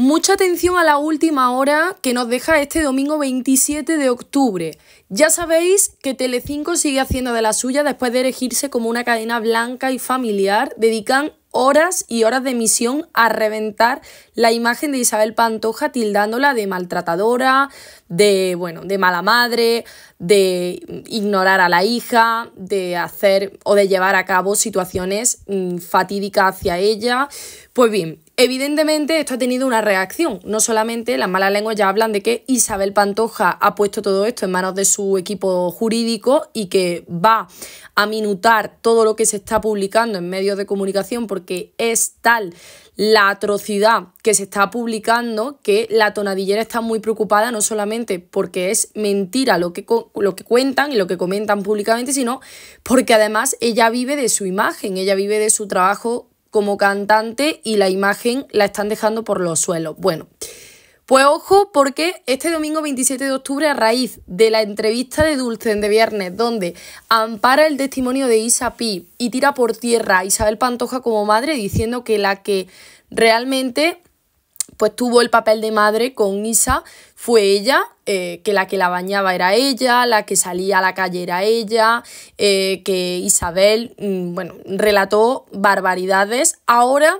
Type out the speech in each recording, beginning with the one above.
Mucha atención a la última hora que nos deja este domingo 27 de octubre. Ya sabéis que Telecinco sigue haciendo de la suya después de erigirse como una cadena blanca y familiar. Dedican horas y horas de emisión a reventar la imagen de Isabel Pantoja tildándola de maltratadora, de bueno, de mala madre, de ignorar a la hija, de hacer o de llevar a cabo situaciones mm, fatídicas hacia ella. Pues bien, Evidentemente esto ha tenido una reacción. No solamente las malas lenguas ya hablan de que Isabel Pantoja ha puesto todo esto en manos de su equipo jurídico y que va a minutar todo lo que se está publicando en medios de comunicación porque es tal la atrocidad que se está publicando que la tonadillera está muy preocupada no solamente porque es mentira lo que, lo que cuentan y lo que comentan públicamente, sino porque además ella vive de su imagen, ella vive de su trabajo como cantante y la imagen la están dejando por los suelos. Bueno, pues ojo porque este domingo 27 de octubre, a raíz de la entrevista de Dulce de viernes, donde ampara el testimonio de Isa Pi y tira por tierra a Isabel Pantoja como madre, diciendo que la que realmente pues tuvo el papel de madre con Isa, fue ella, eh, que la que la bañaba era ella, la que salía a la calle era ella, eh, que Isabel, mm, bueno, relató barbaridades. Ahora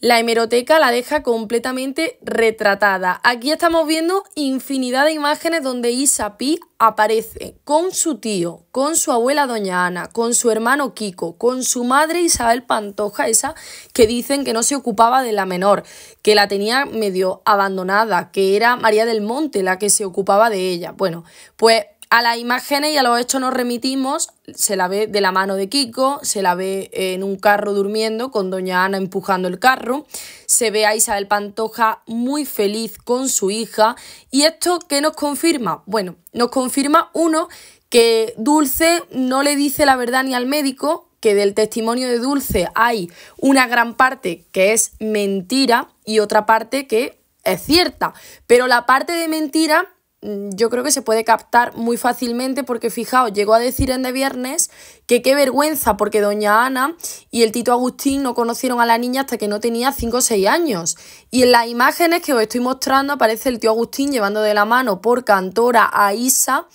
la hemeroteca la deja completamente retratada. Aquí estamos viendo infinidad de imágenes donde Isa Pi aparece con su tío, con su abuela Doña Ana, con su hermano Kiko, con su madre Isabel Pantoja, esa que dicen que no se ocupaba de la menor, que la tenía medio abandonada, que era María del Monte la que se ocupaba de ella. Bueno, pues a las imágenes y a los hechos nos remitimos, se la ve de la mano de Kiko, se la ve en un carro durmiendo con doña Ana empujando el carro, se ve a Isabel Pantoja muy feliz con su hija y esto qué nos confirma? Bueno, nos confirma uno que Dulce no le dice la verdad ni al médico, que del testimonio de Dulce hay una gran parte que es mentira y otra parte que es cierta, pero la parte de mentira Mm, yo creo que se puede captar muy fácilmente porque fijaos, llegó a decir en de viernes que qué vergüenza porque doña Ana y el tito Agustín no conocieron a la niña hasta que no tenía 5 o 6 años. Y en las imágenes que os estoy mostrando aparece el tío Agustín llevando de la mano por cantora a Isa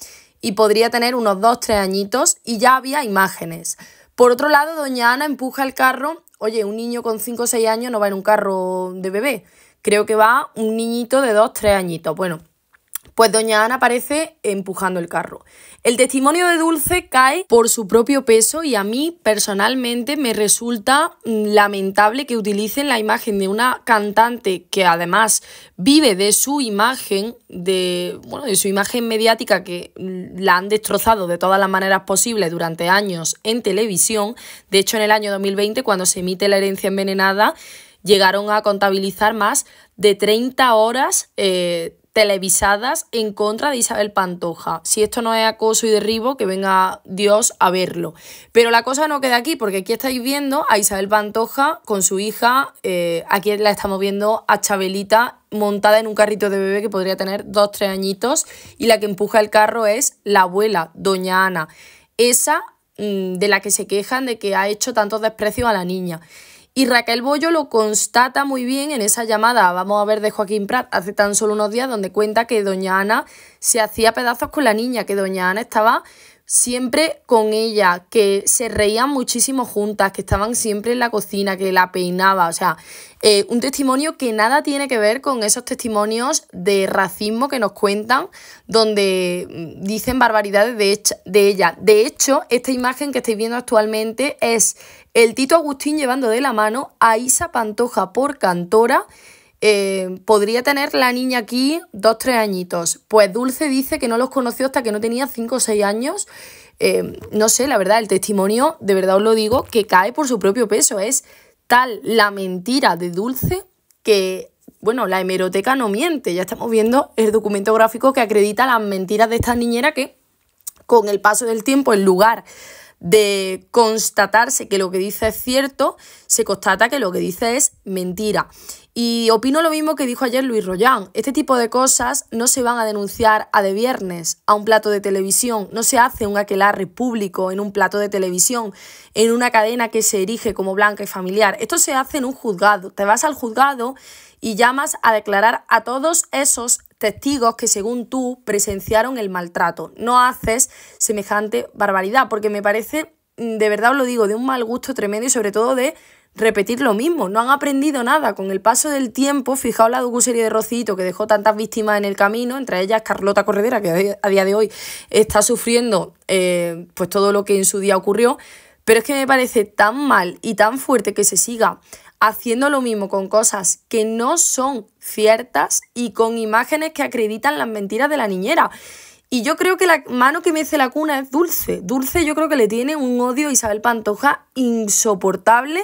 y podría tener unos 2-3 añitos y ya había imágenes. Por otro lado, doña Ana empuja el carro. Oye, un niño con 5 o 6 años no va en un carro de bebé. Creo que va un niñito de 2-3 añitos. Bueno, pues doña Ana aparece empujando el carro. El testimonio de Dulce cae por su propio peso y a mí personalmente me resulta mm, lamentable que utilicen la imagen de una cantante que además vive de su imagen, de, bueno, de su imagen mediática que mm, la han destrozado de todas las maneras posibles durante años en televisión. De hecho, en el año 2020, cuando se emite La herencia envenenada, llegaron a contabilizar más de 30 horas. Eh, televisadas en contra de Isabel Pantoja. Si esto no es acoso y derribo, que venga Dios a verlo. Pero la cosa no queda aquí, porque aquí estáis viendo a Isabel Pantoja con su hija, eh, aquí la estamos viendo a Chabelita montada en un carrito de bebé que podría tener dos, tres añitos, y la que empuja el carro es la abuela, doña Ana, esa mm, de la que se quejan de que ha hecho tantos desprecios a la niña. Y Raquel Bollo lo constata muy bien en esa llamada, vamos a ver, de Joaquín Prat, hace tan solo unos días, donde cuenta que doña Ana se hacía pedazos con la niña, que doña Ana estaba siempre con ella, que se reían muchísimo juntas, que estaban siempre en la cocina, que la peinaba, o sea, eh, un testimonio que nada tiene que ver con esos testimonios de racismo que nos cuentan, donde mm, dicen barbaridades de, de ella. De hecho, esta imagen que estáis viendo actualmente es el Tito Agustín llevando de la mano a Isa Pantoja por cantora eh, podría tener la niña aquí dos, tres añitos. Pues Dulce dice que no los conoció hasta que no tenía cinco o seis años. Eh, no sé, la verdad, el testimonio, de verdad os lo digo, que cae por su propio peso. Es tal la mentira de Dulce que, bueno, la hemeroteca no miente. Ya estamos viendo el documento gráfico que acredita las mentiras de esta niñera que, con el paso del tiempo, en lugar de constatarse que lo que dice es cierto, se constata que lo que dice es mentira. Y opino lo mismo que dijo ayer Luis Rollán. Este tipo de cosas no se van a denunciar a de viernes, a un plato de televisión. No se hace un aquelarre público en un plato de televisión, en una cadena que se erige como blanca y familiar. Esto se hace en un juzgado. Te vas al juzgado y llamas a declarar a todos esos testigos que según tú presenciaron el maltrato. No haces semejante barbaridad, porque me parece, mm, de verdad os lo digo, de un mal gusto tremendo y sobre todo de repetir lo mismo. No han aprendido nada. Con el paso del tiempo, fijaos la docuserie de Rocito que dejó tantas víctimas en el camino, entre ellas Carlota Corredera, que a día de hoy está sufriendo eh, pues todo lo que en su día ocurrió. Pero es que me parece tan mal y tan fuerte que se siga haciendo lo mismo con cosas que no son ciertas y con imágenes que acreditan las mentiras de la niñera. Y yo creo que la mano que me hace la cuna es Dulce. Dulce yo creo que le tiene un odio a Isabel Pantoja insoportable.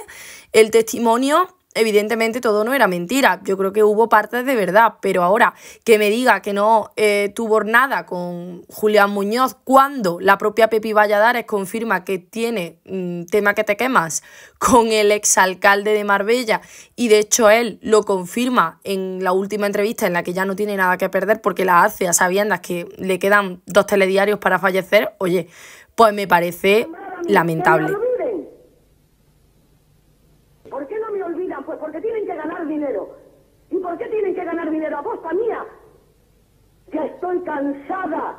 El testimonio evidentemente todo no era mentira, yo creo que hubo partes de verdad, pero ahora que me diga que no eh, tuvo nada con Julián Muñoz cuando la propia Pepi Valladares confirma que tiene mm, tema que te quemas con el exalcalde de Marbella y de hecho él lo confirma en la última entrevista en la que ya no tiene nada que perder porque la hace a sabiendas que le quedan dos telediarios para fallecer, oye, pues me parece lamentable. tienen que ganar dinero? ¿Y por qué tienen que ganar dinero? a Aposta mía. Ya estoy cansada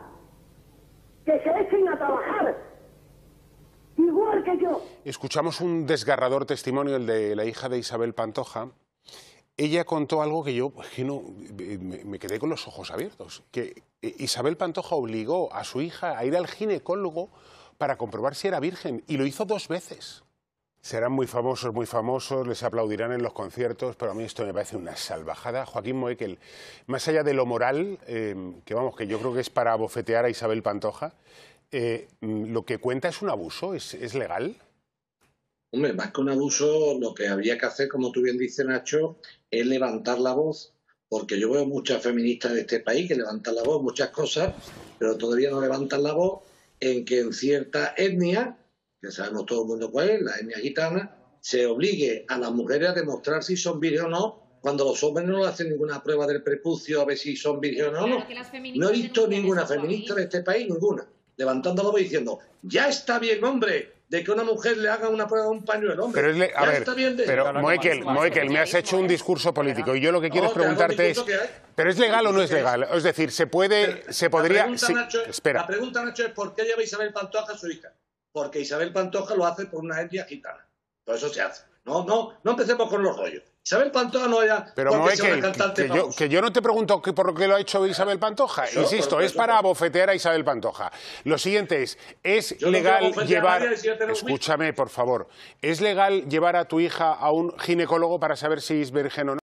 que se echen a trabajar. Igual que yo. Escuchamos un desgarrador testimonio, el de la hija de Isabel Pantoja. Ella contó algo que yo pues, no, me quedé con los ojos abiertos, que eh, Isabel Pantoja obligó a su hija a ir al ginecólogo para comprobar si era virgen y lo hizo dos veces. Serán muy famosos, muy famosos, les aplaudirán en los conciertos, pero a mí esto me parece una salvajada. Joaquín Moekel, más allá de lo moral, eh, que vamos, que yo creo que es para bofetear a Isabel Pantoja, eh, ¿lo que cuenta es un abuso? ¿Es, legal? Hombre, más que un abuso, lo que habría que hacer, como tú bien dices, Nacho, es levantar la voz, porque yo veo muchas feministas de este país que levantan la voz, muchas cosas, pero todavía no levantan la voz en que en cierta etnia que sabemos todo el mundo cuál es, la etnia gitana, se obligue a las mujeres a demostrar si son virgen o no, cuando los hombres no hacen ninguna prueba del prepucio a ver si son virgen o no. no he visto ninguna feminista en este país, ninguna, levantando la diciendo, ya está bien, hombre, de que una mujer le haga una prueba a un pañuelo. Hombre, pero, a ver, me has hecho un discurso político y yo lo que quiero preguntarte es, ¿pero es legal o no es legal? Es decir, ¿se puede, se podría...? La la pregunta, Nacho, es ¿por qué lleva Isabel Pantoja a su hija? porque Isabel Pantoja lo hace por una etnia gitana. Por eso se hace. No, no, no empecemos con los rollos. Isabel Pantoja no era Pero porque que, cantante que, yo, no te pregunto por qué lo ha hecho Isabel Pantoja. Insisto, es para bofetear abofetear a Isabel Pantoja. Lo siguiente es, ¿es legal llevar... Escúchame, por favor. ¿Es legal llevar a tu hija a un ginecólogo para saber si es virgen o no?